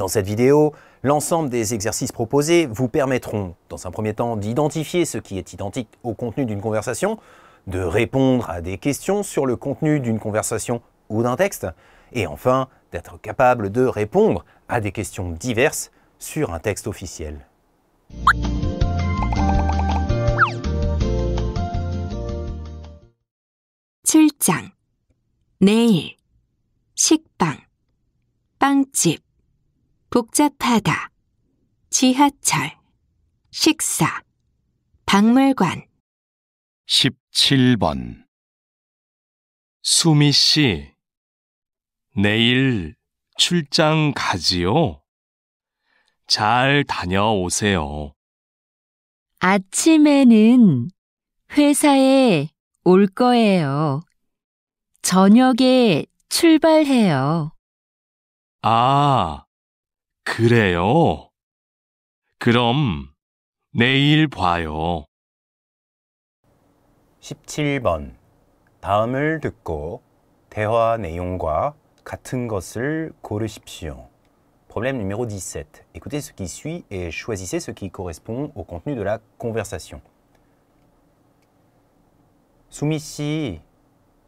Dans cette vidéo, l'ensemble des exercices proposés vous permettront, dans un premier temps, d'identifier ce qui est identique au contenu d'une conversation, de répondre à des questions sur le contenu d'une conversation ou d'un texte, et enfin d'être capable de répondre à des questions diverses sur un texte officiel. 복잡하다, 지하철, 식사, 박물관. 17번 수미 씨, 내일 출장 가지요? 잘 다녀오세요. 아침에는 회사에 올 거예요. 저녁에 출발해요. 아, 그래요? 그럼 내일 봐요. 17번. 다음을 듣고 대화 내용과 같은 것을 고르십시오. Problème numéro 17. Écoutez ce qui suit et choisissez ce qui correspond au contenu de la conversation. 수미 씨,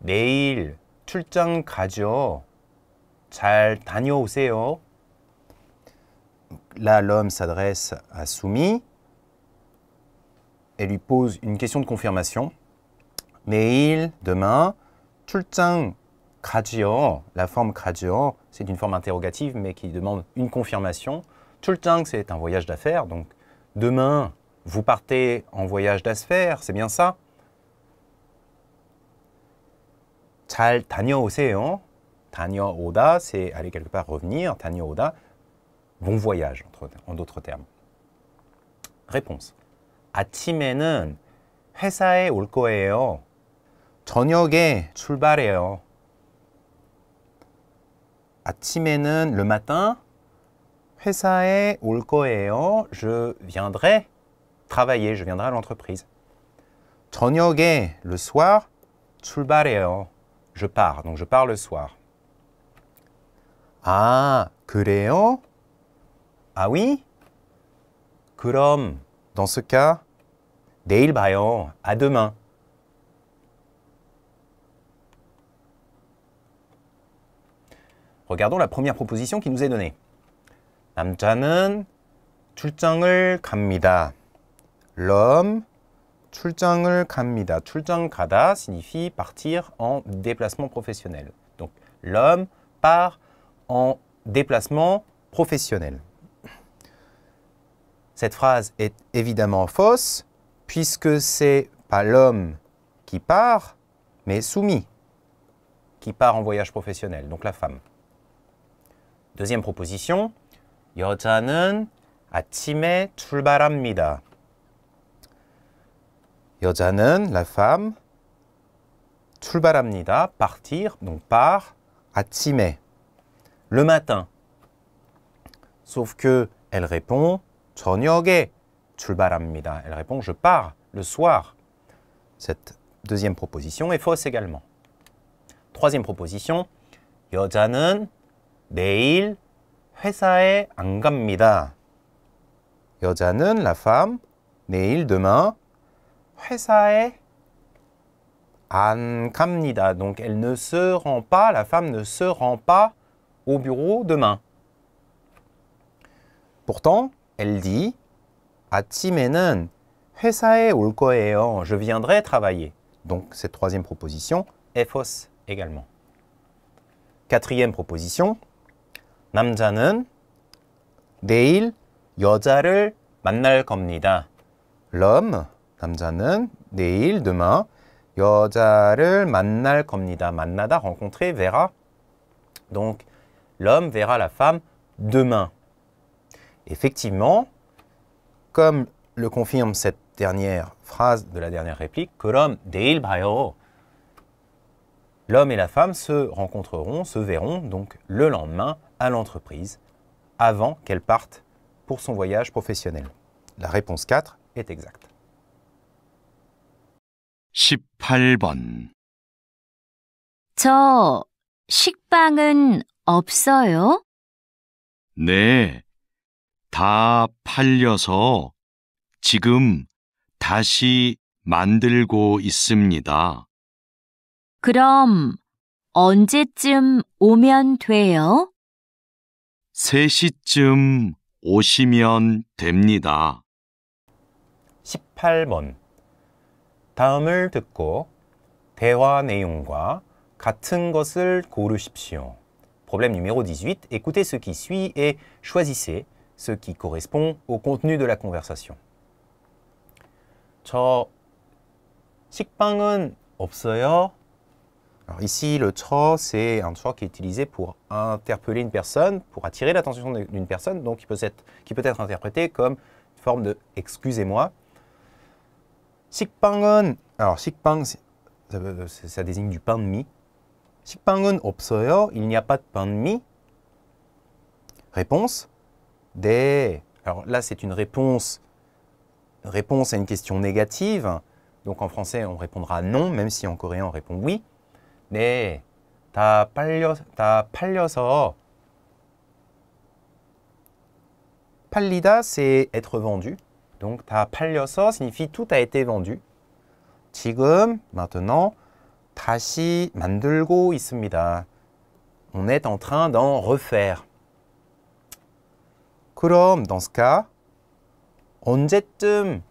내일 출장 가죠. 잘 다녀오세요. là, l'homme s'adresse à Soumi et lui pose une question de confirmation. Mais il, demain, chuljang 가지요. La forme c'est une forme interrogative, mais qui demande une confirmation. chuljang c'est un voyage d'affaires. Donc, demain, vous partez en voyage d'affaires, c'est bien ça hein? oda, c'est aller quelque part revenir. oda. Bon voyage, en d'autres termes. Réponse. 아침에는 회사에 올 거예요. 저녁에 출발해요. 아침에는 le matin, 회사에 올 거예요. Je viendrai travailler, je viendrai à l'entreprise. 저녁에 le soir, 출발해요. Je pars, donc je pars le soir. 아, 그래요? Ah oui 그럼, dans ce cas, 내일 봐요. À demain. Regardons la première proposition qui nous est donnée. 남자는 출장을 갑니다. L'homme 출장을 갑니다. 출장 가다 signifie partir en déplacement professionnel. Donc l'homme part en déplacement professionnel. Cette phrase est évidemment fausse, puisque c'est pas l'homme qui part, mais soumis, qui part en voyage professionnel, donc la femme. Deuxième proposition, 여자는 아침에 출발합니다. 여자는 la femme 출발합니다 partir donc part 아침에 le matin. Sauf que elle répond 출발합니다. Elle répond je pars le soir. Cette deuxième proposition est fausse également. Troisième proposition 여자는 내일 회사에 안 갑니다. la femme 내일 demain 회사에 안 Donc elle ne se rend pas, la femme ne se rend pas au bureau demain. Pourtant, elle 아침에는 회사에 올 Je viendrai travailler. Donc cette troisième proposition est fausse également. Quatrième proposition. 남자는 내일 여자를 만날 L'homme, 남자는 내일 demain 여자를 만날 겁니다. rencontrer verra. Donc l'homme verra la femme demain effectivement, comme le confirme cette dernière phrase de la dernière réplique, que l'homme l'homme et la femme se rencontreront, se verront donc le lendemain à l'entreprise, avant qu'elle parte pour son voyage professionnel. La réponse 4 est exacte. 다 팔려서 지금 다시 만들고 있습니다. 그럼 언제쯤 오면 돼요? 3시쯤 오시면 됩니다. 18번 다음을 듣고 대화 내용과 같은 것을 고르십시오. Problème numéro 18. Écoutez ce qui suit et choisissez ce qui correspond au contenu de la conversation. 저 식빵은 없어요. Alors ici, le tro, c'est un tro qui est utilisé pour interpeller une personne, pour attirer l'attention d'une personne, donc qui peut, être, qui peut être interprété comme une forme de excusez-moi. 식빵은? alors 식빵 ça, désigne du pain de mie. 식빵은 없어요, il n'y a pas de pain de mie. Réponse, de Alors là, c'est une réponse, à une question négative. Donc en français, on répondra non, même si en coréen, on répond oui. Mais c'est être vendu. Donc ta 팔려서 signifie tout a été vendu. 지금 maintenant 만들고 있습니다. On est en train d'en refaire. 그럼 dans 언제쯤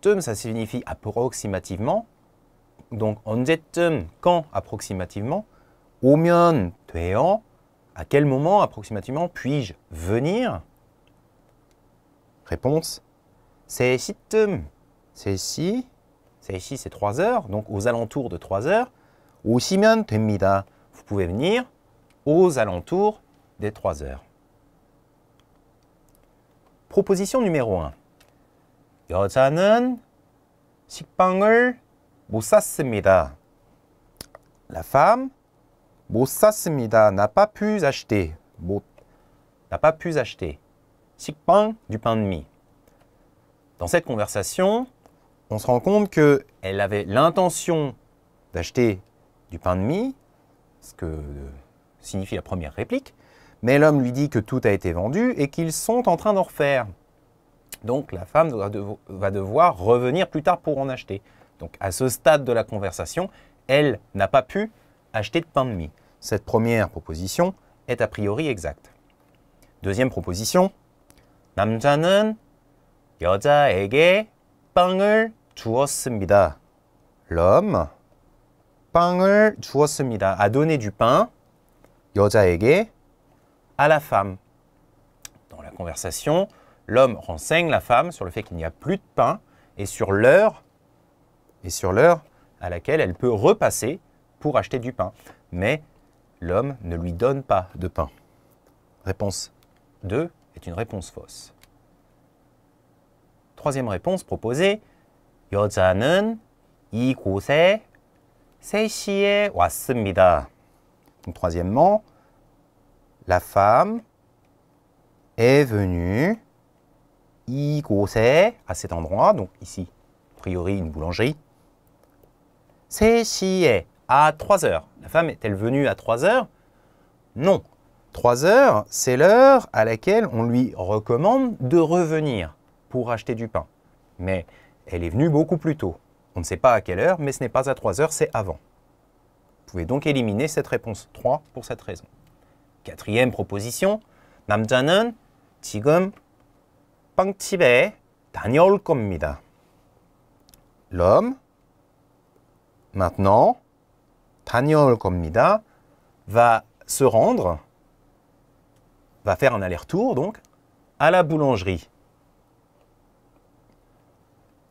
쯤 ça signifie approximativement donc 언제쯤 quand approximativement 오면 돼요 à quel moment approximativement puis-je venir Réponse c'est 시쯤 c'est c'est si 3 heures donc aux alentours de 3 heures 오시면 됩니다 vous pouvez venir aux alentours des 3 heures Proposition numéro 1. La femme n'a pas pu acheter. n'a pas pu acheter. du pain de mie. Dans cette conversation, on se rend compte que elle avait l'intention d'acheter du pain de mie, ce que signifie la première réplique, mais l'homme lui dit que tout a été vendu et qu'ils sont en train d'en refaire. Donc la femme va devoir revenir plus tard pour en acheter. Donc à ce stade de la conversation, elle n'a pas pu acheter de pain de mie. Cette première proposition est a priori exacte. Deuxième proposition. 남자는 여자에게 빵을 주었습니다. L'homme a donné du pain 여자에게 à la femme. Dans la conversation, l'homme renseigne la femme sur le fait qu'il n'y a plus de pain et sur l'heure et sur l'heure à laquelle elle peut repasser pour acheter du pain. Mais l'homme ne lui donne pas de pain. Réponse 2 est une réponse fausse. Troisième réponse proposée, troisièmement, la femme est venue 이곳에, à cet endroit, donc ici, a priori une boulangerie. C'est est à 3 heures. La femme est-elle venue à 3 heures Non. 3 heures, c'est l'heure à laquelle on lui recommande de revenir pour acheter du pain. Mais elle est venue beaucoup plus tôt. On ne sait pas à quelle heure, mais ce n'est pas à 3 heures, c'est avant. Vous pouvez donc éliminer cette réponse 3 pour cette raison. Quatrième proposition, L'homme, maintenant, 다녀올 겁니다, va se rendre, va faire un aller-retour donc, à la boulangerie.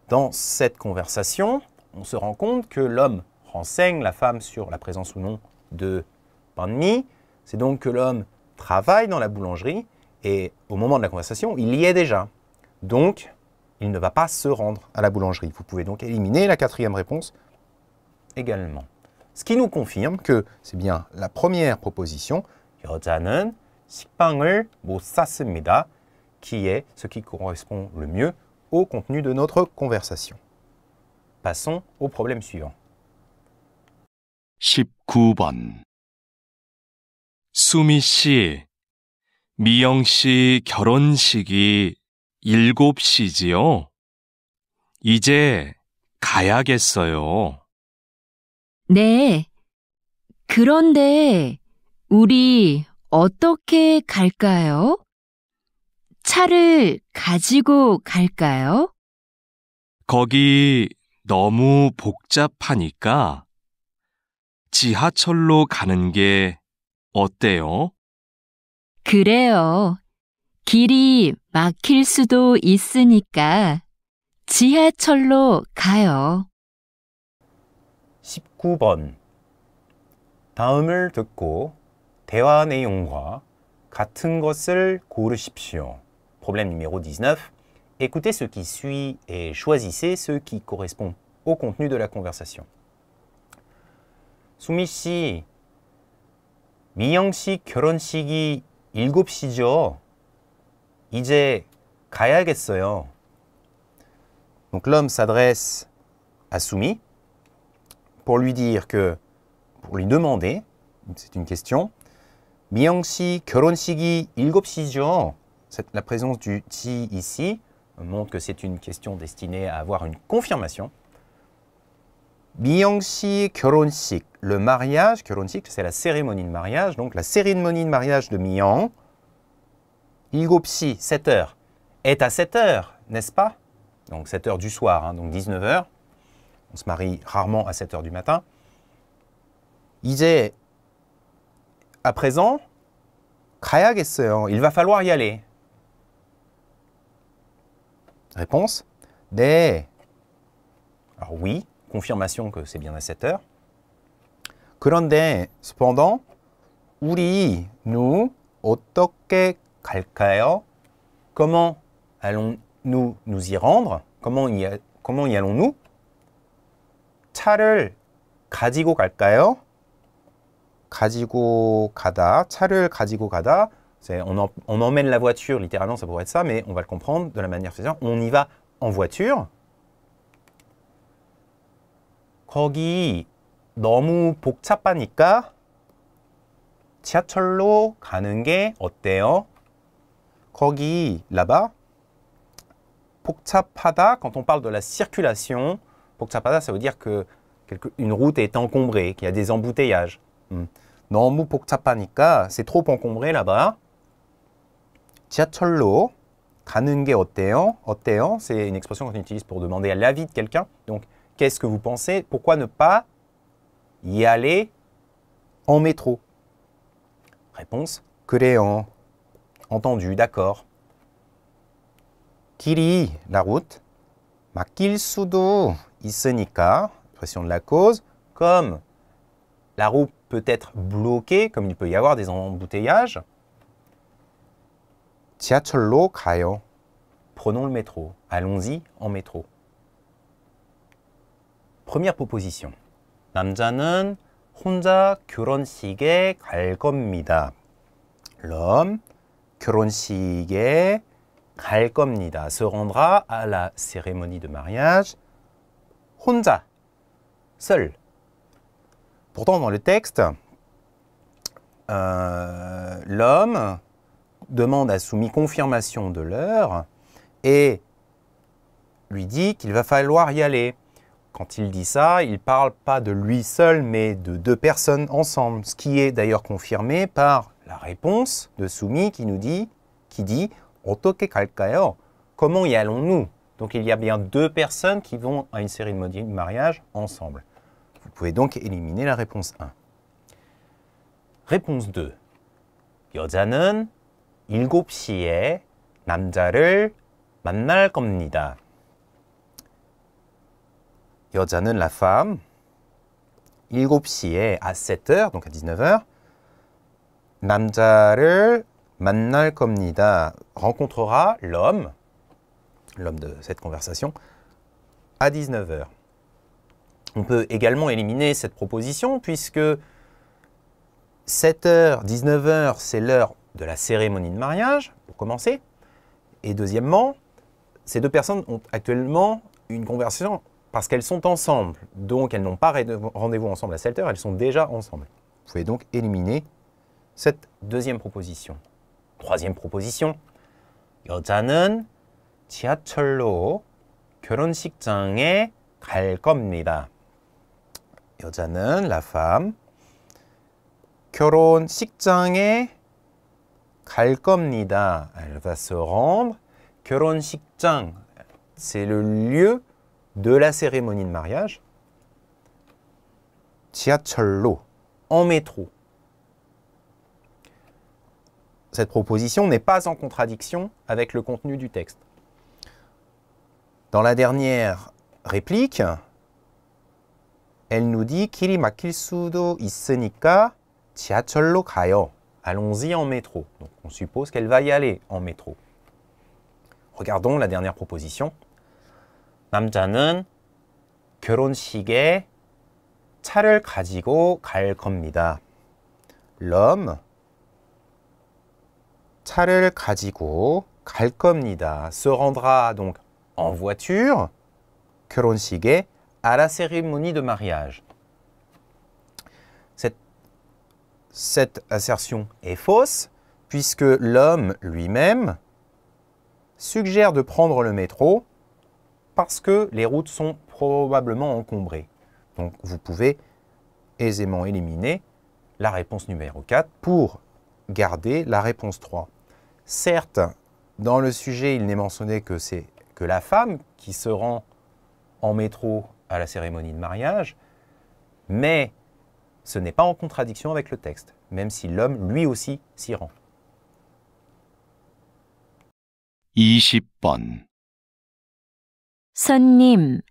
Dans cette conversation, on se rend compte que l'homme renseigne la femme sur la présence ou non de Panmi. C'est donc que l'homme travaille dans la boulangerie et au moment de la conversation, il y est déjà. Donc, il ne va pas se rendre à la boulangerie. Vous pouvez donc éliminer la quatrième réponse également. Ce qui nous confirme que c'est bien la première proposition, qui est ce qui correspond le mieux au contenu de notre conversation. Passons au problème suivant. 19 수미 씨, 미영 씨 결혼식이 7시지요? 이제 가야겠어요. 네. 그런데 우리 어떻게 갈까요? 차를 가지고 갈까요? 거기 너무 복잡하니까 지하철로 가는 게 어때요? 그래요. 길이 막힐 수도 있으니까 지하철로 가요. 19번 다음을 듣고 대화 내용과 같은 것을 고르십시오. Problème numéro 19. Écoutez ce qui suit et choisissez ce qui correspond au contenu de la conversation. 수미 씨, 민영씨 결혼식이 7시죠. 이제 가야겠어요. Donc l'homme s'adresse à Soumi pour lui dire que, pour lui demander, c'est une question, Myangsi 결혼식이 7 La présence du ti ici montre que c'est une question destinée à avoir une confirmation le mariage, 결혼식, c'est la cérémonie de mariage, donc la cérémonie de mariage de 7 Ilgopsi, 7 h est à 7 h n'est-ce pas Donc 7 h du soir, hein, donc 19 h On se marie rarement à 7 h du matin. est à présent, Il va falloir y aller. Réponse 네. Alors oui, confirmation que c'est bien à 7 heures. 그런데 cependant 우리 nous 어떻게 갈까요? Comment allons-nous nous y rendre? Comment y, comment y allons-nous? 차를 가지고 갈까요? 가지고 가다 차를 가지고 가다 on, emmène la voiture littéralement ça pourrait être ça mais on va le comprendre de la manière suivante. on y va en voiture 거기 너무 복잡하니까 지하철로 가는 게 어때요? 거기 là-bas 복잡하다 quand on parle de la circulation 복잡하다 ça veut dire que une route est encombrée, qu'il y a des embouteillages. Hmm. 너무 복잡하니까 c'est trop encombré là-bas. 지하철로 가는 게 어때요? C'est une expression qu'on utilise pour demander à l'avis de quelqu'un. Donc Qu'est-ce que vous pensez Pourquoi ne pas y aller en métro Réponse Créant. Entendu, d'accord. Kiri, la route. ma sudo isenika, pression de la cause. Comme la route peut être bloquée, comme il peut y avoir des embouteillages. Prenons le métro. Allons-y en métro. Première proposition. L'homme se rendra à la cérémonie de mariage seul. Pourtant dans le texte, euh, l'homme demande à Soumis confirmation de l'heure et lui dit qu'il va falloir y aller. Quand il dit ça, il parle pas de lui seul, mais de deux personnes ensemble, ce qui est d'ailleurs confirmé par la réponse de Soumi qui nous dit, qui dit comment y allons-nous Donc il y a bien deux personnes qui vont à une série de mariage ensemble. Vous pouvez donc éliminer la réponse 1. Réponse 2. 여자는 남자를 만날 겁니다 la femme 7시에 à 7h donc à 19h rencontrera l'homme l'homme de cette conversation à 19h. On peut également éliminer cette proposition puisque 7h, 19h, c'est l'heure de la cérémonie de mariage, pour commencer. Et deuxièmement, ces deux personnes ont actuellement une conversation parce qu'elles sont ensemble, donc elles n'ont pas rendez-vous ensemble à cette heure, elles sont déjà ensemble. Vous pouvez donc éliminer cette deuxième proposition. Troisième proposition. la femme Elle va se rendre. c'est le lieu de la cérémonie de mariage, en métro. Cette proposition n'est pas en contradiction avec le contenu du texte. Dans la dernière réplique, elle nous dit Allons-y en métro. Donc on suppose qu'elle va y aller en métro. Regardons la dernière proposition. 남자는 결혼식에 차를 가지고 갈 겁니다. 럼 차를 가지고 갈 겁니다. se rendra donc en voiture 결혼식에 à la cérémonie de mariage. Cette, cette assertion est fausse puisque l'homme lui-même suggère de prendre le métro parce que les routes sont probablement encombrées. Donc vous pouvez aisément éliminer la réponse numéro 4 pour garder la réponse 3. Certes, dans le sujet, il n'est mentionné que c'est que la femme qui se rend en métro à la cérémonie de mariage, mais ce n'est pas en contradiction avec le texte, même si l'homme lui aussi s'y rend. 20번 손님,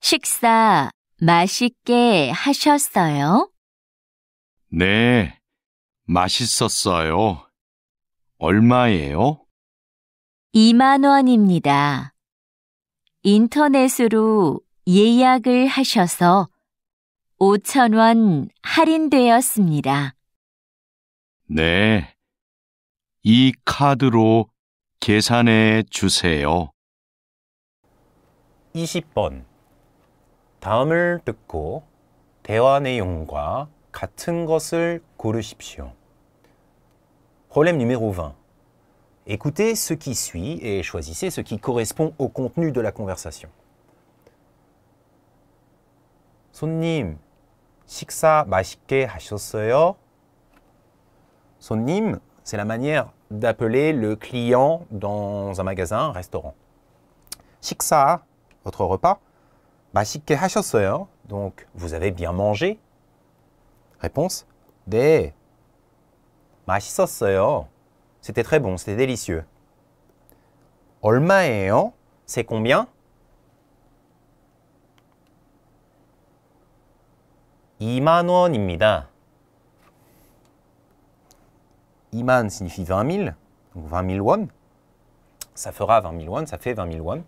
식사 맛있게 하셨어요? 네, 맛있었어요. 얼마예요? 2만 원입니다. 인터넷으로 예약을 하셔서 5천 원 할인되었습니다. 네, 이 카드로 계산해 주세요. 20번 Problème numéro 20. Écoutez ce qui suit et choisissez ce qui correspond au contenu de la conversation. 손님, 식사 맛있게 하셨어요? 손님, c'est la manière d'appeler le client dans un magasin, un restaurant. 식사, votre repas bah, hein. Donc, vous avez bien mangé Réponse 네. Hein. C'était très bon, c'était délicieux. 얼마예요? Hein, c'est combien Imanon입니다. Iman signifie 20 000, donc 20 000 won. Ça fera 20 000 won, ça fait 20 000 won.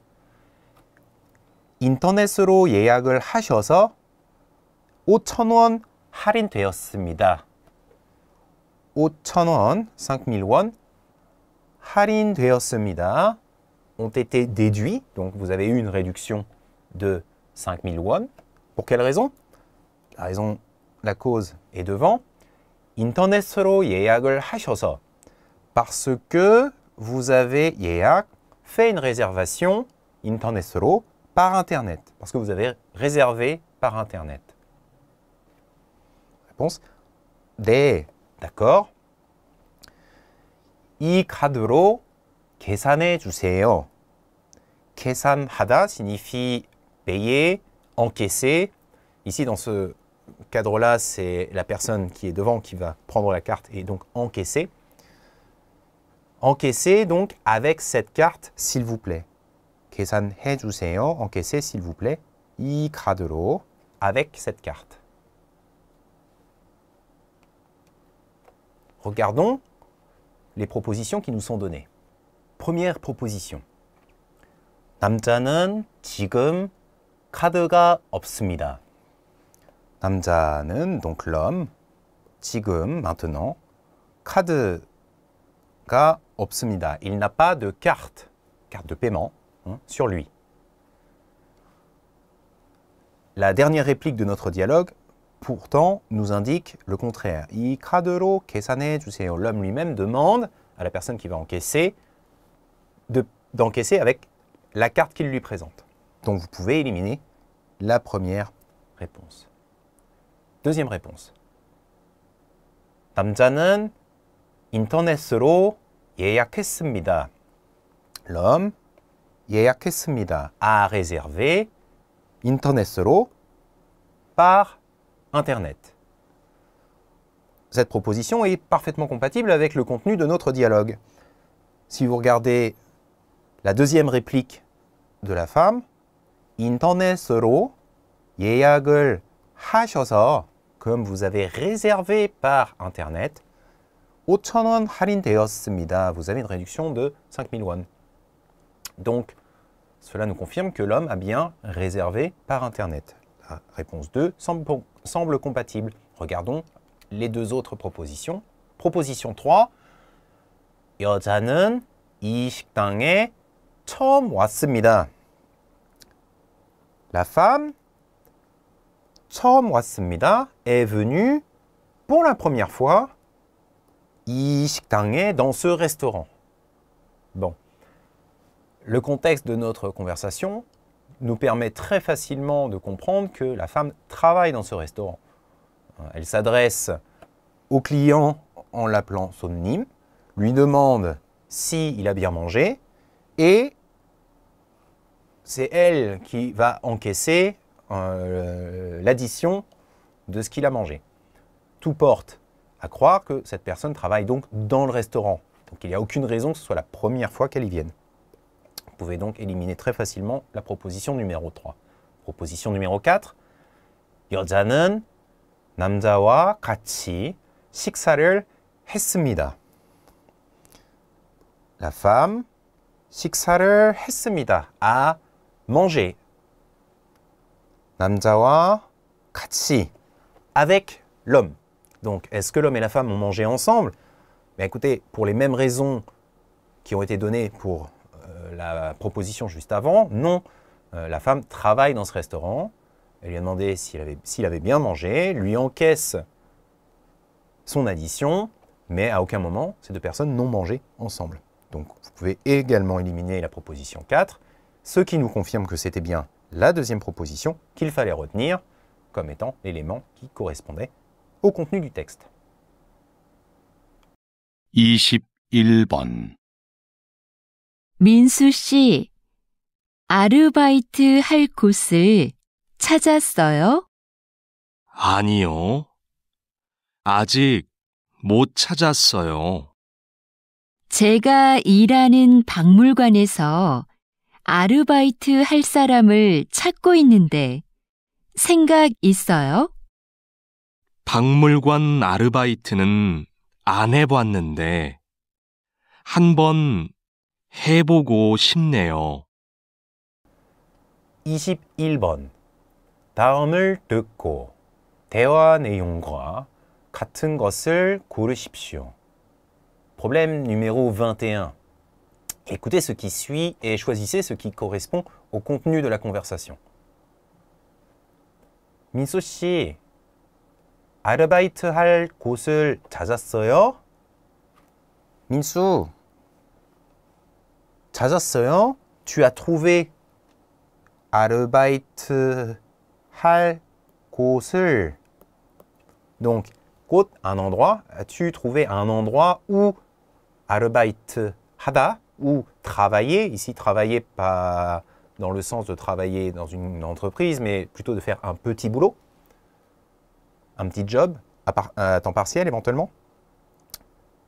인터넷으로 예약을 하셔서 5,000원 할인되었습니다. 5,000원, 5,000원 할인되었습니다. ont été déduits, donc vous avez eu une réduction de 5000 won. Pour quelle raison La raison, la cause est devant. 인터넷으로 예약을 하셔서 parce que vous avez 예약 fait une réservation 인터넷으로 par Internet, parce que vous avez réservé par Internet. Réponse des d'accord. 이 카드로 계산해 주세요. 계산하다 signifie payer, encaisser. Ici, dans ce cadre-là, c'est la personne qui est devant qui va prendre la carte et donc encaisser. Encaisser donc avec cette carte, s'il vous plaît. 계산해 주세요. s'il vous plaît. 이 카드로 avec cette carte. Regardons les propositions qui nous sont données. Première proposition. 남자는 지금 카드가 없습니다. 남자는 donc l'homme 지금 maintenant 카드가 없습니다. Il n'a pas de carte, carte de paiement. Hein sur lui. La dernière réplique de notre dialogue, pourtant, nous indique le contraire. L'homme lui-même demande à la personne qui va encaisser d'encaisser avec la carte qu'il lui présente. Donc vous pouvez éliminer la première réponse. Deuxième réponse. L'homme 예약했습니다. a réservé 인터넷으로 par internet. Cette proposition est parfaitement compatible avec le contenu de notre dialogue. Si vous regardez la deuxième réplique de la femme, 인터넷으로 예약을 하셔서 comme vous avez réservé par internet 5,000 won Vous avez une réduction de 5000 won. Donc cela nous confirme que l'homme a bien réservé par Internet. La réponse 2 semble, compatible. Regardons les deux autres propositions. Proposition 3. La femme 처음 왔습니다 est venue pour la première fois 이 dans ce restaurant. Bon, le contexte de notre conversation nous permet très facilement de comprendre que la femme travaille dans ce restaurant. Euh, elle s'adresse au client en l'appelant somnime, lui demande s'il a bien mangé, et c'est elle qui va encaisser euh, l'addition de ce qu'il a mangé. Tout porte à croire que cette personne travaille donc dans le restaurant. Donc il n'y a aucune raison que ce soit la première fois qu'elle y vienne pouvez donc éliminer très facilement la proposition numéro 3. Proposition numéro 4. 여자는 남자와 La femme a mangé. avec l'homme. Donc, est-ce que l'homme et la femme ont mangé ensemble Mais écoutez, pour les mêmes raisons qui ont été données pour euh, la proposition juste avant, non, euh, la femme travaille dans ce restaurant, elle lui a demandé s'il avait, bien mangé, lui encaisse son addition, mais à aucun moment ces deux personnes n'ont mangé ensemble. Donc vous pouvez également éliminer la proposition 4, ce qui nous confirme que c'était bien la deuxième proposition qu'il fallait retenir comme étant l'élément qui correspondait au contenu du texte. 21 민수 씨, 아르바이트 할 곳을 찾았어요? 아니요. 아직 못 찾았어요. 제가 일하는 박물관에서 아르바이트 할 사람을 찾고 있는데 생각 있어요? 박물관 아르바이트는 안 해봤는데 한번 해보고 싶네요. 21번 다음을 듣고 대화 내용과 같은 것을 고르십시오. Problème numéro 21. Écoutez ce qui suit et choisissez ce qui correspond au contenu de la conversation. 민소 씨, 아르바이트 할 곳을 찾았어요? 민수, Tu as trouvé à 할 donc un endroit as-tu trouvé un endroit où 아르바이트 하다 ou travailler ici travailler pas dans le sens de travailler dans une entreprise mais plutôt de faire un petit boulot un petit job à, temps partiel éventuellement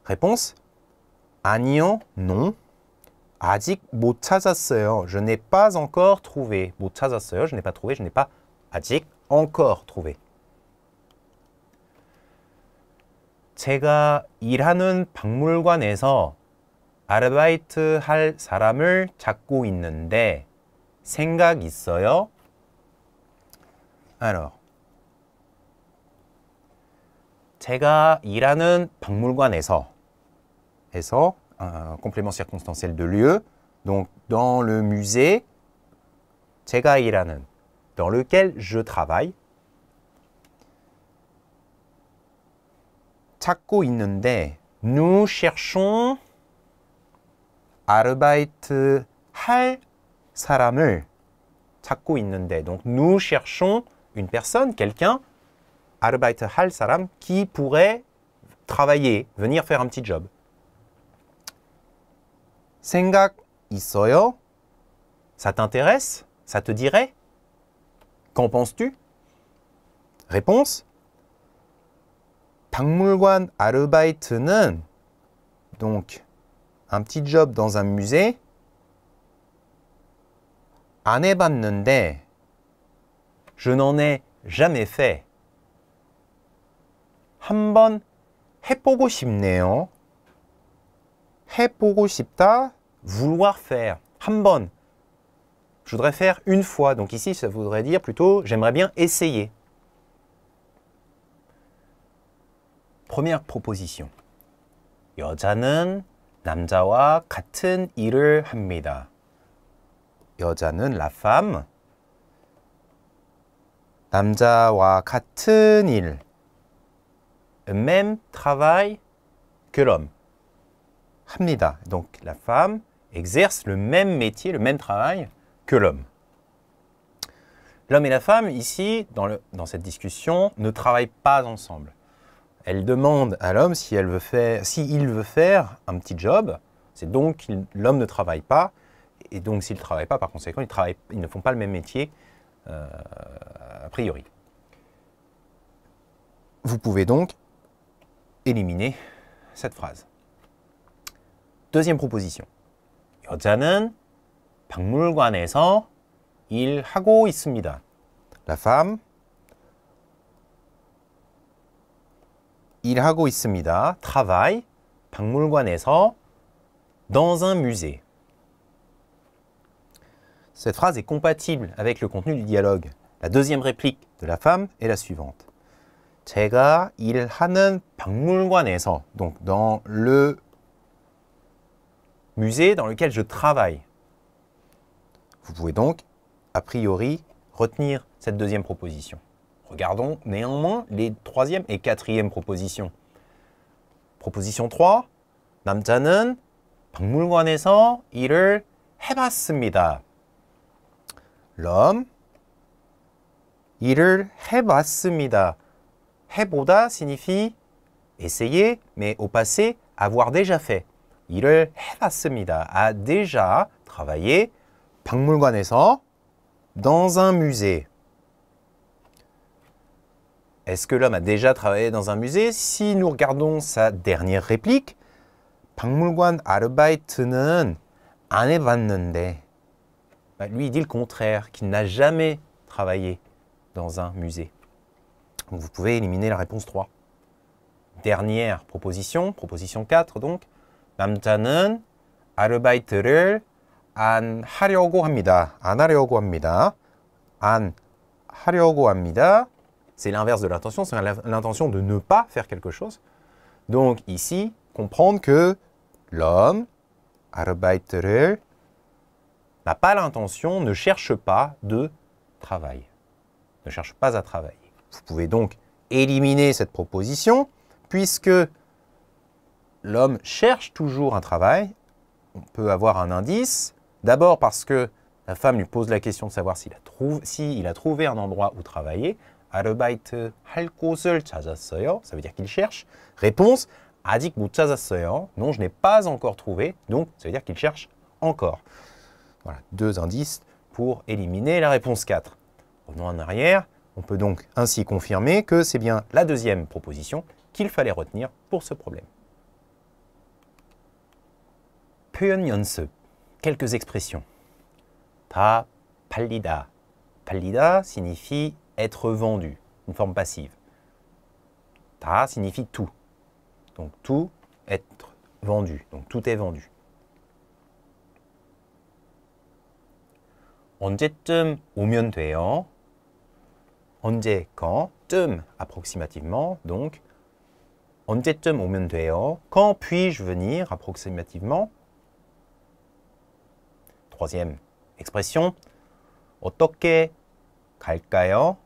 réponse Niant non 아직 못 찾았어요. Je n'ai pas encore trouvé. 못 찾았어요. Je n'ai pas trouvé. Je n'ai pas 아직 encore trouvé. 제가 일하는 박물관에서 아르바이트 할 사람을 찾고 있는데 생각 있어요? Alors. 제가 일하는 박물관에서 에서 un complément circonstanciel de lieu. Donc, dans le musée, 제가 dans lequel je travaille. 찾고 nous cherchons 아르바이트 할 사람을 Donc, nous cherchons une personne, quelqu'un, 아르바이트 할 사람, qui pourrait travailler, venir faire un petit job. 생각 있어요? Ça t'intéresse? Ça te dirait? Qu'en penses-tu? Réponse. 박물관 donc un petit job dans un musée 안 je n'en ai jamais fait. 한번 해보고 싶네요. 해보고 싶다, vouloir faire. 한번. Je voudrais faire une fois. Donc ici, ça voudrait dire plutôt j'aimerais bien essayer. Première proposition. 여자는 남자와 같은 일을 합니다. 여자는 la femme 남자와 같은 일 même travail que l'homme Donc la femme exerce le même métier, le même travail que l'homme. L'homme et la femme, ici, dans, cette discussion, ne travaillent pas ensemble. Elle demande à l'homme si veut faire, il veut faire un petit job. C'est donc l'homme ne travaille pas. Et donc, s'il ne travaille pas, par conséquent, ils, ne font pas le même métier, euh, a priori. Vous pouvez donc éliminer cette phrase. Deuxième proposition. 여자는 박물관에서 일하고 있습니다. La femme 일하고 있습니다. travail 박물관에서 dans un musée. Cette phrase est compatible avec le contenu du dialogue. La deuxième réplique de la femme est la suivante. 제가 일하는 박물관에서 donc dans le musée dans lequel je travaille. Vous pouvez donc, a priori, retenir cette deuxième proposition. Regardons néanmoins les troisième et quatrième propositions. Proposition 3. 남자는 박물관에서 일을 해봤습니다. L'homme 일을 해봤습니다. 해보다 signifie essayer, mais au passé, avoir déjà fait. Il a déjà travaillé dans un musée. Est-ce que l'homme a déjà travaillé dans un musée Si nous regardons sa dernière réplique, 박물관 아르바이트는 안 bah, lui, il dit le contraire, qu'il n'a jamais travaillé dans un musée. vous pouvez éliminer la réponse 3. Dernière proposition, proposition 4 donc. C'est l'inverse de l'intention, c'est l'intention de ne pas faire quelque chose. Donc ici, comprendre que l'homme, n'a pas l'intention, ne cherche pas de travail. Ne cherche pas à travailler. Vous pouvez donc éliminer cette proposition, puisque l'homme cherche toujours un travail, on peut avoir un indice, d'abord parce que la femme lui pose la question de savoir s'il a, a, trouvé un endroit où travailler. Arbeit Ça veut dire qu'il cherche. Réponse Non, je n'ai pas encore trouvé. Donc, ça veut dire qu'il cherche encore. Voilà, deux indices pour éliminer la réponse 4. Revenons en arrière. On peut donc ainsi confirmer que c'est bien la deuxième proposition qu'il fallait retenir pour ce problème quelques expressions. Ta, pallida, pallida signifie être vendu, une forme passive. Ta signifie tout. Donc tout être vendu. Donc tout est vendu. On dit, quand approximativement donc 언제쯤 오면 돼요? Quand puis-je venir approximativement troisième expression. 어떻게 갈까요?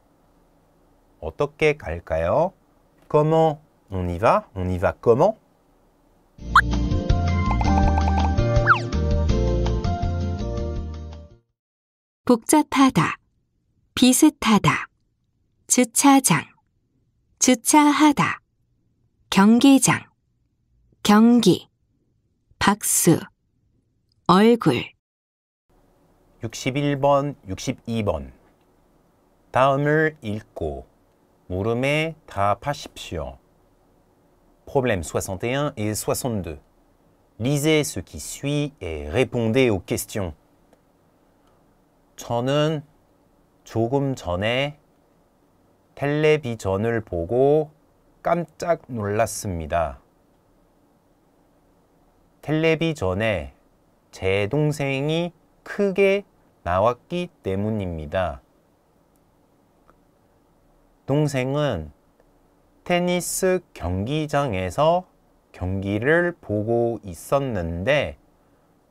어떻게 갈까요? Comment on y va? On y va comment? 복잡하다, 비슷하다, 주차장, 주차하다, 경기장, 경기, 박수, 얼굴 61번, 62번 다음을 읽고 물음에 답하십시오. Problème 61 et 62. Lisez ce qui suit et répondez aux questions. 저는 조금 전에 텔레비전을 보고 깜짝 놀랐습니다. 텔레비전에 제 동생이 크게 나왔기 때문입니다. 동생은 테니스 경기장에서 경기를 보고 있었는데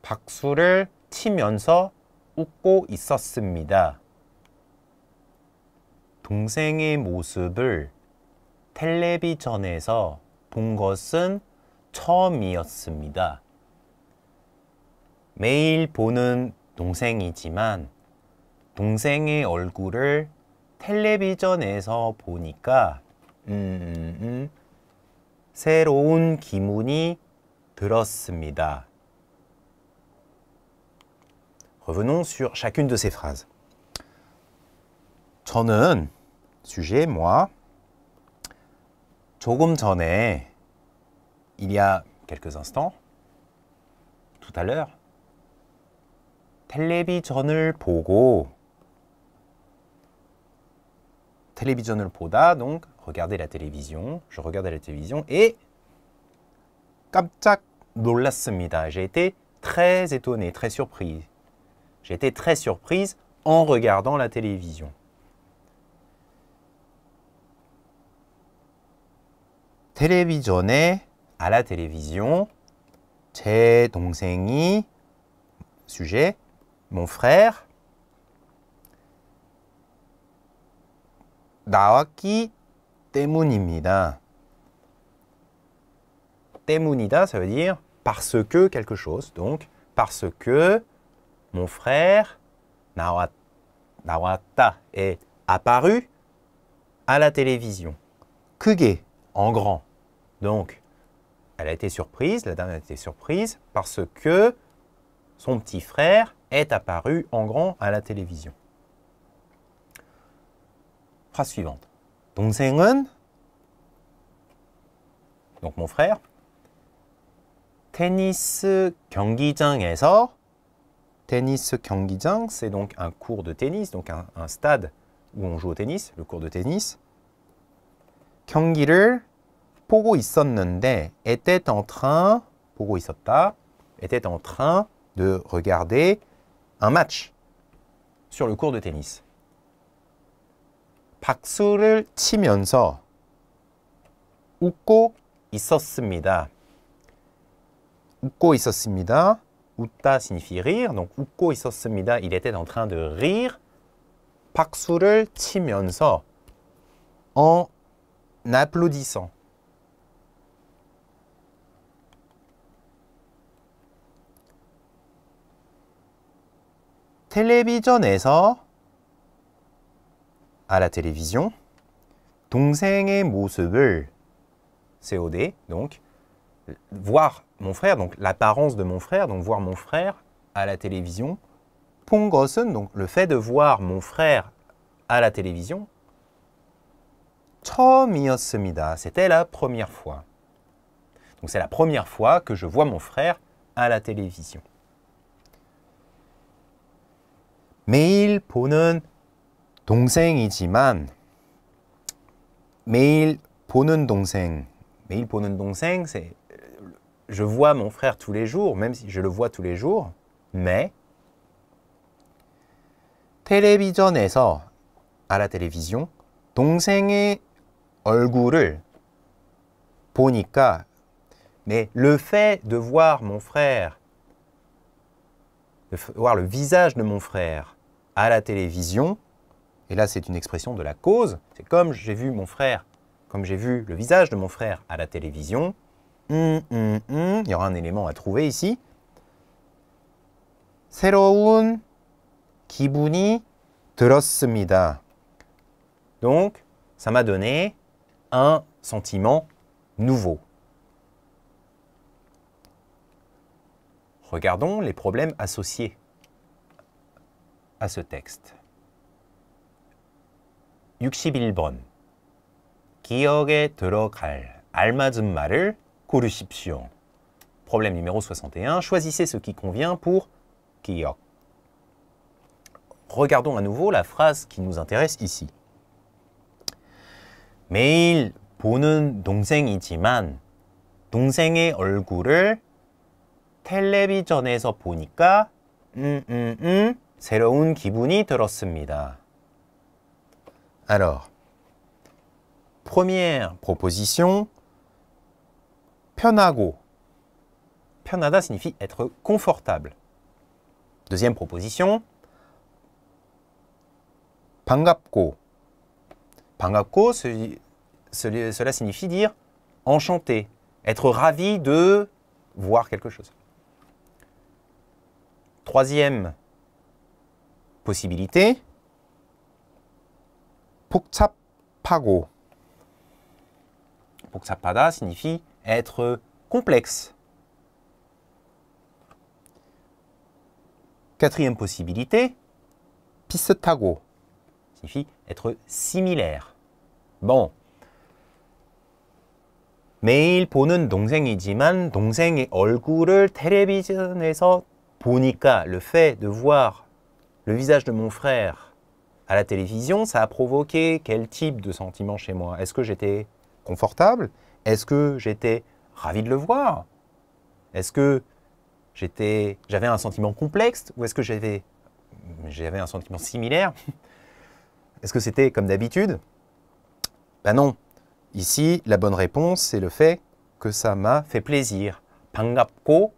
박수를 치면서 웃고 있었습니다. 동생의 모습을 텔레비전에서 본 것은 처음이었습니다. 매일 보는 동생이지만 동생의 얼굴을 텔레비전에서 보니까 음, 음, 새로운 기분이 들었습니다. Revenons sur chacune de ces phrases. 저는 sujet moi 조금 전에 il y a quelques instants tout à l'heure 텔레비전을 보고 텔레비전을 보다 donc regarder la télévision. Je regarde la télévision et 깜짝 놀랐습니다. J'ai été très étonné, très surprise. J'ai été très surprise en regardant la télévision. 텔레비전에 à la télévision 제 동생이 sujet mon frère, dawaki temunimida temunida ça veut dire parce que quelque chose. Donc, parce que mon frère nawata est apparu à la télévision. kuge en grand. Donc, elle a été surprise, la dame a été surprise parce que son petit frère est apparu en grand à la télévision. Phrase suivante. donc mon frère tennis 경기장에서 tennis. 경기장 c'est donc un cours de tennis donc un, stade où on joue au tennis, le cours de tennis 경기를 보고 있었는데 était en train 보고 있었다 était en train de regarder un match sur le cours de tennis. 박수를 치면서 웃고 있었습니다. 웃고 있었습니다. 웃다 signifie rire. Donc 웃고 있었습니다. Il était en train de rire. 박수를 치면서 en applaudissant. à la télévision COD donc voir mon frère donc l'apparence de mon frère donc voir mon frère à la télévision 본 donc le fait de voir mon frère à la télévision 처음이었습니다. C'était la première fois. Donc c'est la première fois que je vois mon frère à la télévision. 매일 보는 동생이지만 매일 보는 동생 매일 보는 동생 c'est je vois mon frère tous les jours même si je le vois tous les jours mais 텔레비전에서 à la télévision 동생의 얼굴을 보니까 mais le fait de voir mon frère voir le visage de mon frère à la télévision, et là c'est une expression de la cause, c'est comme j'ai vu mon frère, comme j'ai vu le visage de mon frère à la télévision, hum, hum, hum, il y aura un élément à trouver ici. Donc, ça m'a donné un sentiment nouveau. Regardons les problèmes associés à ce texte. 61 Problème numéro 61. Choisissez ce qui convient pour 기억. Regardons à nouveau la phrase qui nous intéresse ici. 매일 보는 동생이지만 동생의 얼굴을 보니까 Alors, première proposition, 편하고. 편하다 signifie être confortable. Deuxième proposition, pangapko. Pangapko, cela signifie dire enchanté, être ravi de voir quelque chose. Troisième possibilité, 복잡하고. 복잡하다 signifie être complexe. Quatrième possibilité, 비슷하고 signifie être similaire. Bon. 매일 보는 동생이지만 동생의 얼굴을 텔레비전에서 Pounika, le fait de voir le visage de mon frère à la télévision, ça a provoqué quel type de sentiment chez moi Est-ce que j'étais confortable Est-ce que j'étais ravi de le voir Est-ce que j'étais, j'avais un sentiment complexe ou est-ce que j'avais, j'avais un sentiment similaire Est-ce que c'était comme d'habitude Ben non. Ici, la bonne réponse, c'est le fait que ça m'a fait plaisir. Pangapko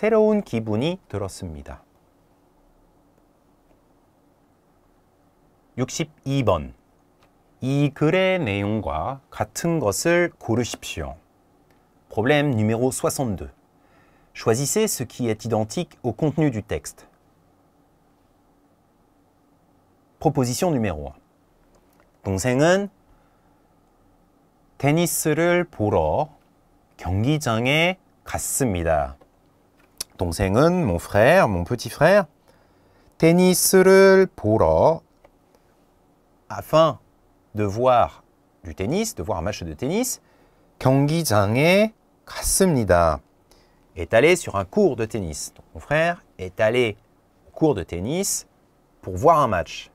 새로운 기분이 들었습니다. 62번 이 글의 내용과 같은 것을 고르십시오. Problème numéro 62. Choisissez ce qui est identique au contenu du texte. Proposition numéro 1. 동생은 테니스를 보러 경기장에 갔습니다. 동생은 mon frère, mon petit frère. 테니스를 보러 afin de voir du tennis, de voir un match de tennis. 경기장에 갔습니다. est allé sur un cours de tennis. mon frère est allé au cours de tennis pour voir un match.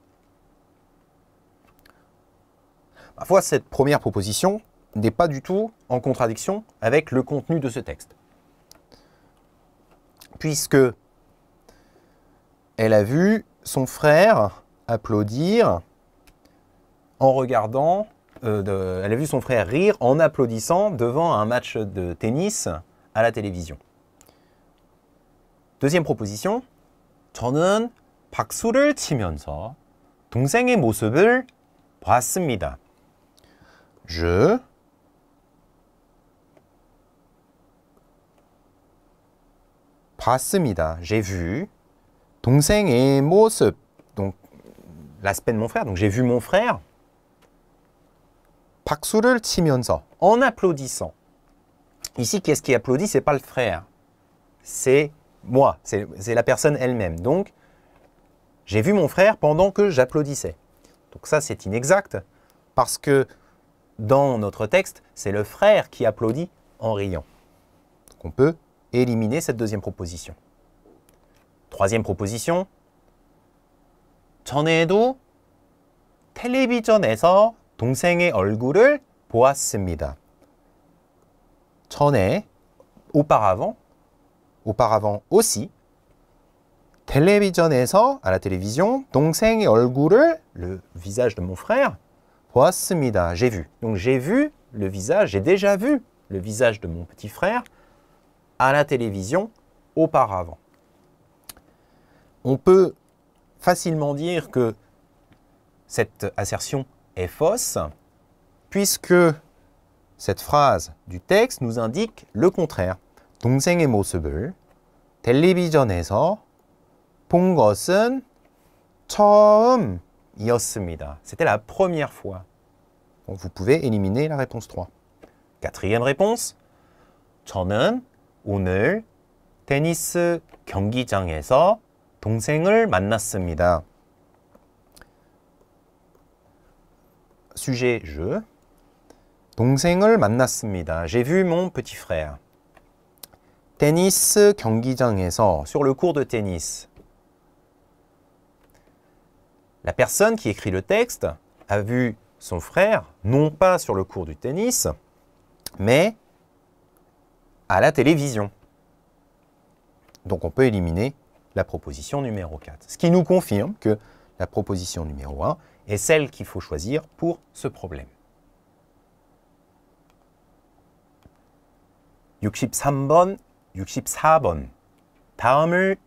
Parfois, cette première proposition n'est pas du tout en contradiction avec le contenu de ce texte puisque elle a vu son frère applaudir en regardant, euh, elle a vu son frère rire en applaudissant devant un match de tennis à la télévision. Deuxième proposition, Je J'ai vu. 동생의 모습. Donc, l'aspect de mon frère. Donc, j'ai vu mon frère. 박수를 치면서. En applaudissant. Ici, qu'est-ce qui applaudit C'est pas le frère. C'est moi. C'est la personne elle-même. Donc, j'ai vu mon frère pendant que j'applaudissais. Donc ça, c'est inexact, parce que dans notre texte, c'est le frère qui applaudit en riant. Donc on peut éliminer cette deuxième proposition. Troisième proposition. 전에도 텔레비전에서 동생의 얼굴을 보았습니다. auparavant auparavant aussi 텔레비전에서 à la télévision 동생의 le visage de mon frère J'ai vu. Donc j'ai vu le visage, j'ai déjà vu le visage de mon petit frère à la télévision auparavant. On peut facilement dire que cette assertion est fausse, puisque cette phrase du texte nous indique le contraire. 동생의 모습을 본 C'était la première fois. vous pouvez éliminer la réponse 3. Quatrième réponse. 오늘 테니스 경기장에서 동생을 만났습니다. sujet je. 동생을 만났습니다. J'ai vu mon petit frère. 테니스 경기장에서 sur le cours de tennis. La personne qui écrit le texte a vu son frère non pas sur le cours du tennis, mais à la télévision. Donc on peut éliminer la proposition numéro 4, ce qui nous confirme que la proposition numéro 1 est celle qu'il faut choisir pour ce problème. 63 다음을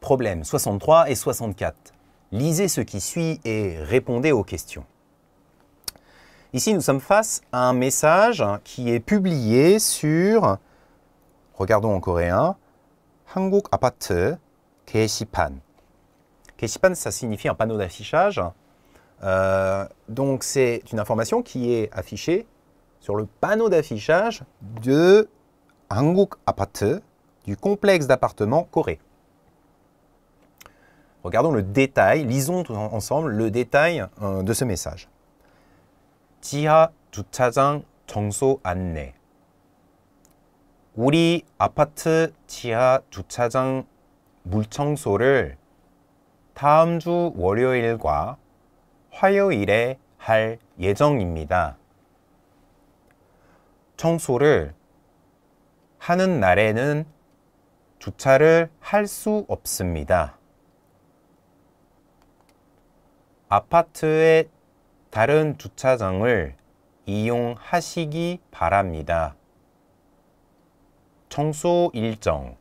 Problèmes 63 et 64. Lisez ce qui suit et répondez aux questions. Ici, nous sommes face à un message qui est publié sur, regardons en coréen, Hanguk Apate 게시판. Geshipan, ça signifie un panneau d'affichage. Euh, donc, c'est une information qui est affichée sur le panneau d'affichage de Hanguk Apate, du complexe d'appartements coréen. Regardons le détail, lisons ensemble le détail euh, de ce message. 지하 주차장 정소 안내 우리 아파트 지하 주차장 물청소를 다음 주 월요일과 화요일에 할 예정입니다. 청소를 하는 날에는 주차를 할 수 없습니다. 아파트의 다른 주차장을 이용하시기 바랍니다. 청소 일정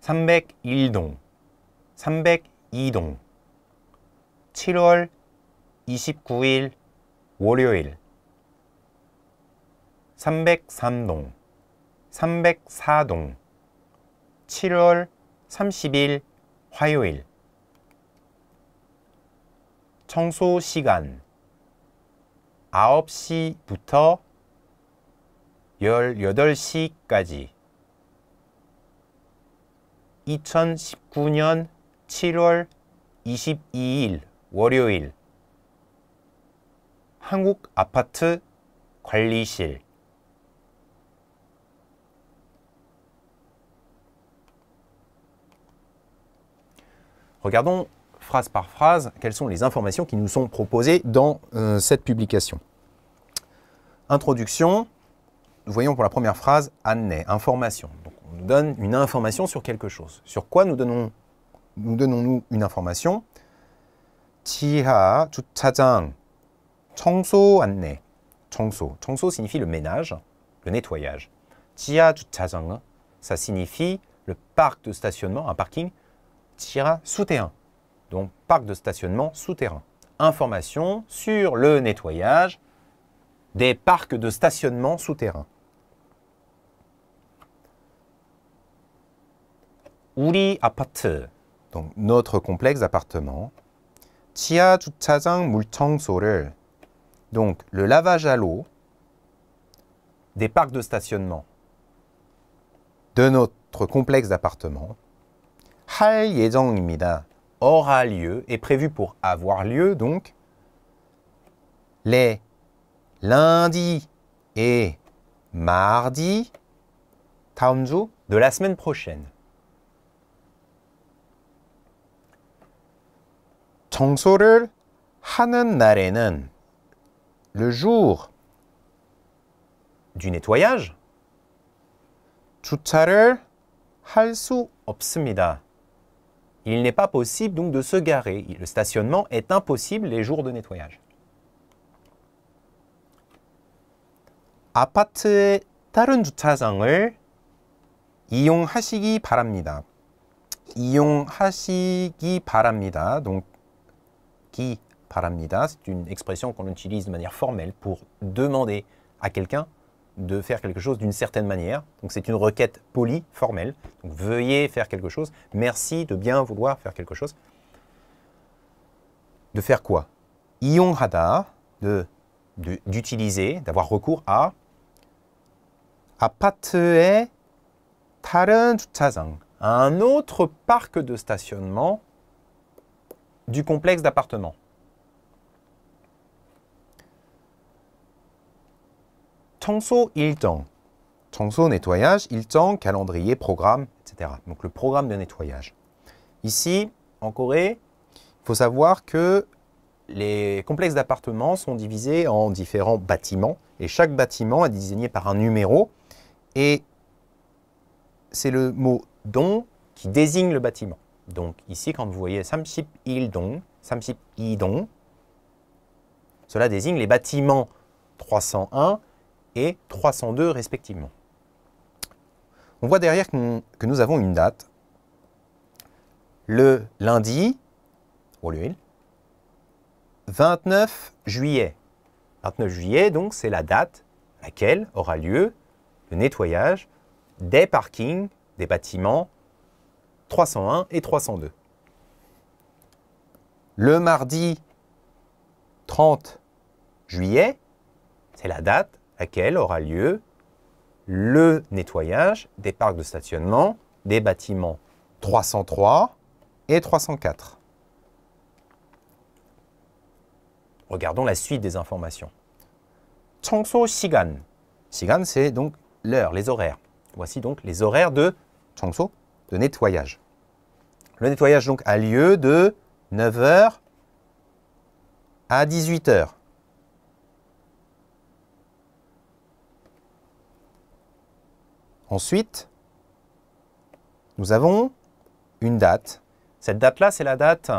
301동, 302동 7월 29일 월요일 303동, 304동 7월 30일 화요일 청소 시간 9시부터 18시까지 2019년 7월 22일 월요일 한국아파트 관리실 Regardons phrase par phrase, quelles sont les informations qui nous sont proposées dans euh, cette publication. Introduction, voyons pour la première phrase année, information. Donc, on nous donne une information sur quelque chose. Sur quoi nous donnons nous donnons une information Tiha tu 청소 année chongso. tongso signifie le ménage, le nettoyage. Tiha tazang », ça signifie le parc de stationnement, un parking. Tira souterrain donc parc de stationnement souterrain. Information sur le nettoyage des parcs de stationnement souterrains ».« 우리 아파트 donc notre complexe d'appartements 지하 주차장 donc le lavage à l'eau des parcs de stationnement de notre complexe d'appartements 할 예정입니다 aura lieu, est prévu pour avoir lieu donc les lundi et mardi de la semaine prochaine. le jour du nettoyage 주차를 할수 il n'est pas possible donc de se garer. Le stationnement est impossible les jours de nettoyage. 아파트의 다른 주차장을 이용하시기 바랍니다. 이용하시기 바랍니다. Donc, qui 바랍니다. C'est une expression qu'on utilise de manière formelle pour demander à quelqu'un de faire quelque chose d'une certaine manière. Donc c'est une requête polie, formelle. Donc, veuillez faire quelque chose. Merci de bien vouloir faire quelque chose. De faire quoi Ion hada, d'utiliser, de, d'avoir recours à Tazang, un autre parc de stationnement du complexe d'appartements. il temps. 청소 nettoyage, il temps. calendrier, programme, etc. Donc le programme de nettoyage. Ici, en Corée, il faut savoir que les complexes d'appartements sont divisés en différents bâtiments et chaque bâtiment est désigné par un numéro et c'est le mot don qui désigne le bâtiment. Donc ici, quand vous voyez Samship don Samship Idon, cela désigne les bâtiments 301 et 302 respectivement. On voit derrière que nous, avons une date. Le lundi, 29 juillet. 29 juillet, donc, c'est la date à laquelle aura lieu le nettoyage des parkings des bâtiments 301 et 302. Le mardi 30 juillet, c'est la date laquelle aura lieu le nettoyage des parcs de stationnement des bâtiments 303 et 304. Regardons la suite des informations. Changso Shigan. Shigan, c'est donc l'heure, les horaires. Voici donc les horaires de Changso, de nettoyage. Le nettoyage donc a lieu de 9h à 18h. Ensuite, nous avons une date. Cette date-là, c'est la date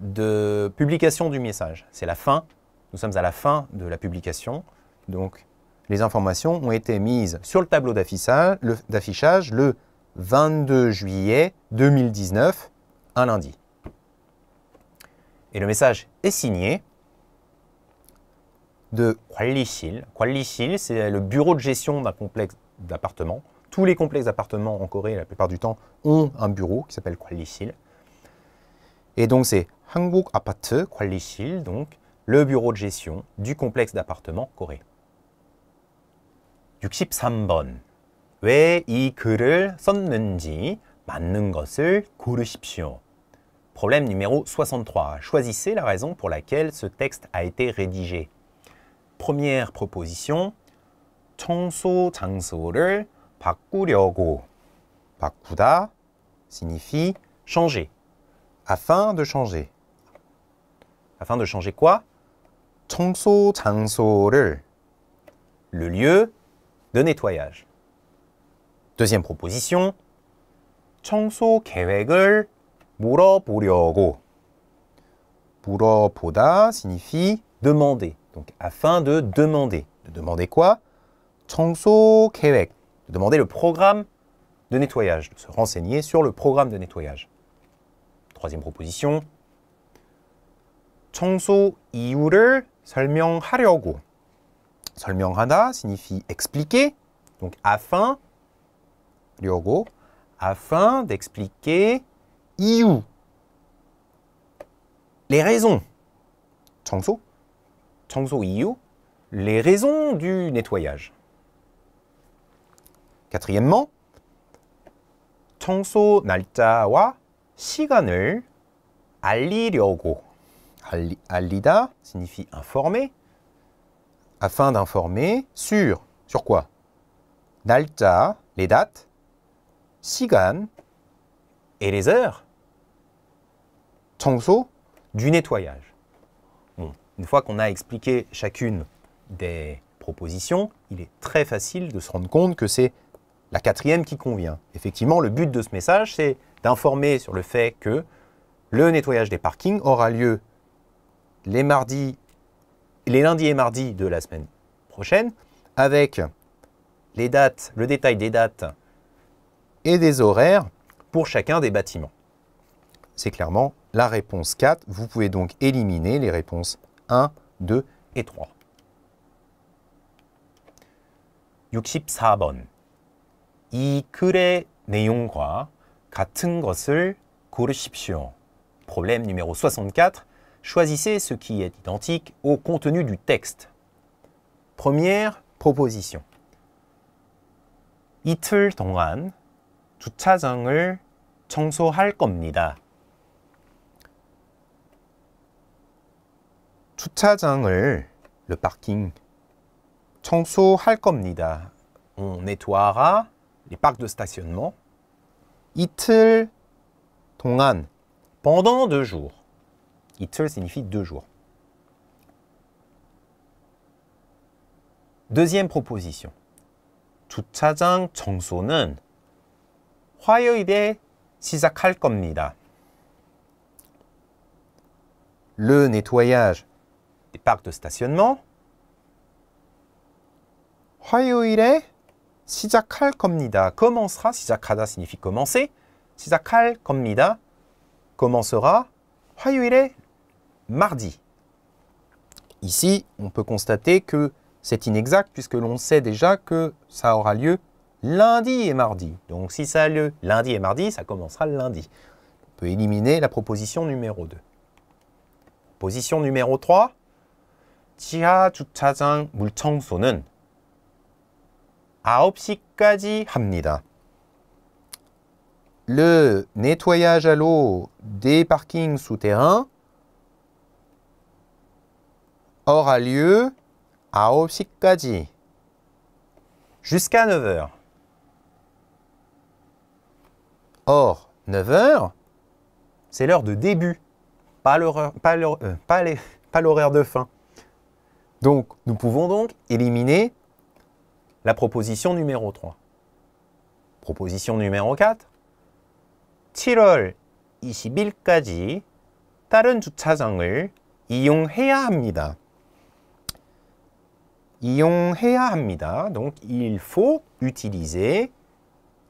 de publication du message. C'est la fin. Nous sommes à la fin de la publication. Donc, les informations ont été mises sur le tableau d'affichage le, 22 juillet 2019, un lundi. Et le message est signé de Qualisil. Qualisil, c'est le bureau de gestion d'un complexe d'appartements tous les complexes d'appartements en Corée, la plupart du temps, ont un bureau qui s'appelle Kwalisil. Et donc c'est Hangbuk Apart Kwalisil, donc le bureau de gestion du complexe d'appartements Corée. 63번. 왜 글을 썼는지 맞는 것을 고르십시오. Problème numéro 63. Choisissez la raison pour laquelle ce texte a été rédigé. Première proposition. 청소 장소를 바꾸려고. 바꾸다 signifie changer. Afin de changer. Afin de changer quoi 청소 장소를 le lieu de nettoyage. Deuxième proposition. 청소 계획을 물어보려고. 물어보다 signifie demander. Donc afin de demander. De demander quoi 청소 계획 demander le programme de nettoyage, de se renseigner sur le programme de nettoyage. Troisième proposition. 청소 이유를 설명하려고. 설명하다 signifie expliquer, donc afin, 려고, afin d'expliquer 이유, les raisons. 청소, 청소 이유, les raisons du nettoyage. Quatrièmement, 청소 날짜와 시간을 알리려고. 알리다 signifie informer. Afin d'informer sur, sur quoi Nalta, les dates, sigan et les heures. 청소, du nettoyage. une fois qu'on a expliqué chacune des propositions, il est très facile de se rendre compte que c'est la quatrième qui convient. Effectivement, le but de ce message, c'est d'informer sur le fait que le nettoyage des parkings aura lieu les mardis, les lundis et mardis de la semaine prochaine, avec les dates, le détail des dates et des horaires pour chacun des bâtiments. C'est clairement la réponse 4. Vous pouvez donc éliminer les réponses 1, 2 et 3. 64이 글의 내용과 같은 것을 고르십시오. Problème numéro 64. Choisissez ce qui est identique au contenu du texte. Première proposition. 이틀 동안 주차장을 청소할 겁니다. 주차장을 le parking 청소할 겁니다. On nettoiera les parcs de stationnement, 이틀 동안, pendant deux jours. 이틀 signifie deux jours. Deuxième proposition. 주차장 청소는 화요일에 시작할 겁니다. Le nettoyage des parcs de stationnement 화요일에 시작할 겁니다. commencera 시작하다 signifie commencer. 시작할 겁니다. commencera 화요일에 mardi. Ici, on peut constater que c'est inexact puisque l'on sait déjà que ça aura lieu lundi et mardi. Donc si ça a lieu lundi et mardi, ça commencera lundi. On peut éliminer la proposition numéro 2. Position numéro 3. 지하 주차장 물청소는 9시까지 Le nettoyage à l'eau des parkings souterrains aura lieu à 9 jusqu'à 9h. Or, 9h, c'est l'heure de début, euh, pas l'horaire de fin. Donc, nous pouvons donc éliminer la proposition numéro 3. Proposition numéro 4. 7월 20일까지 다른 주차장을 이용해야 합니다. Donc il faut utiliser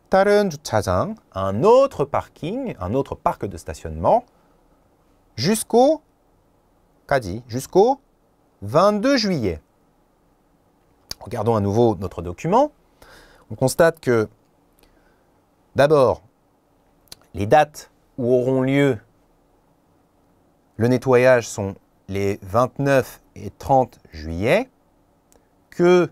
다른 주차장, un autre parking, un autre parc de stationnement jusqu'au jusqu'au 22 juillet. Regardons à nouveau notre document. On constate que, d'abord, les dates où auront lieu le nettoyage sont les 29 et 30 juillet, que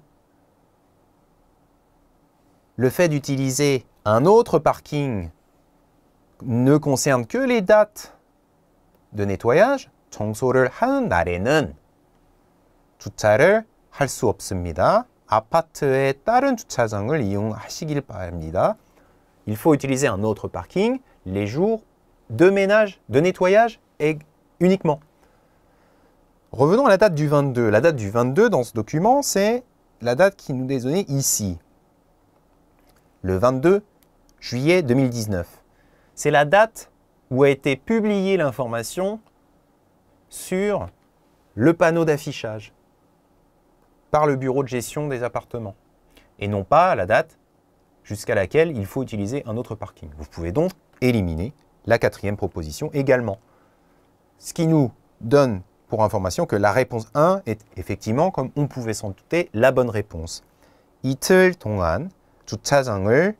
le fait d'utiliser un autre parking ne concerne que les dates de nettoyage, il faut utiliser un autre parking les jours de ménage, de nettoyage et uniquement. Revenons à la date du 22. La date du 22 dans ce document, c'est la date qui nous est donnée ici. Le 22 juillet 2019. C'est la date où a été publiée l'information sur le panneau d'affichage par le bureau de gestion des appartements et non pas à la date jusqu'à laquelle il faut utiliser un autre parking. Vous pouvez donc éliminer la quatrième proposition également. Ce qui nous donne pour information que la réponse 1 est effectivement, comme on pouvait s'en douter, la bonne réponse. 주차장을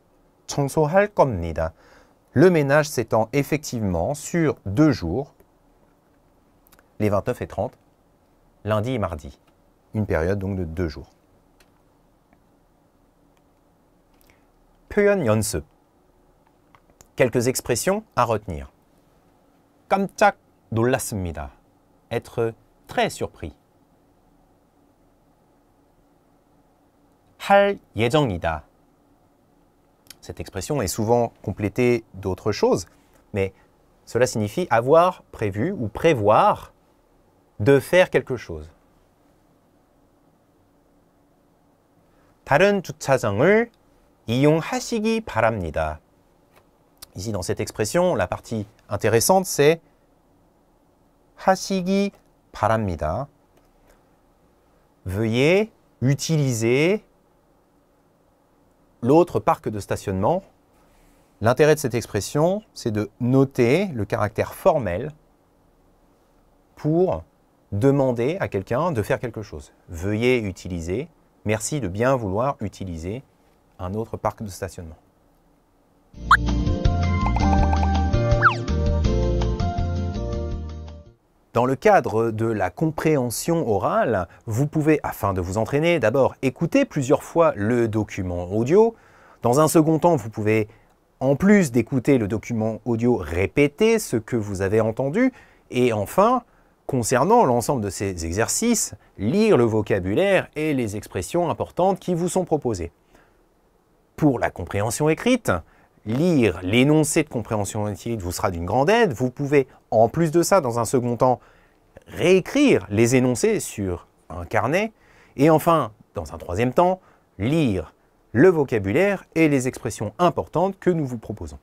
Le ménage s'étend effectivement sur deux jours, les 29 et 30, lundi et mardi une période donc de deux jours. 표현 연습. Quelques expressions à retenir. 깜짝 놀랐습니다. Être très surpris. 할 예정이다. Cette expression est souvent complétée d'autres choses, mais cela signifie avoir prévu ou prévoir de faire quelque chose. Ici, dans cette expression, la partie intéressante, c'est Veuillez utiliser l'autre parc de stationnement. L'intérêt de cette expression, c'est de noter le caractère formel pour demander à quelqu'un de faire quelque chose. Veuillez utiliser Merci de bien vouloir utiliser un autre parc de stationnement. Dans le cadre de la compréhension orale, vous pouvez, afin de vous entraîner, d'abord écouter plusieurs fois le document audio. Dans un second temps, vous pouvez, en plus d'écouter le document audio, répéter ce que vous avez entendu. Et enfin, concernant l'ensemble de ces exercices, lire le vocabulaire et les expressions importantes qui vous sont proposées. Pour la compréhension écrite, lire l'énoncé de compréhension écrite vous sera d'une grande aide. Vous pouvez, en plus de ça, dans un second temps, réécrire les énoncés sur un carnet. Et enfin, dans un troisième temps, lire le vocabulaire et les expressions importantes que nous vous proposons.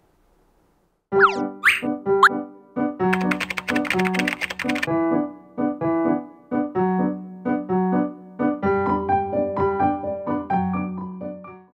Música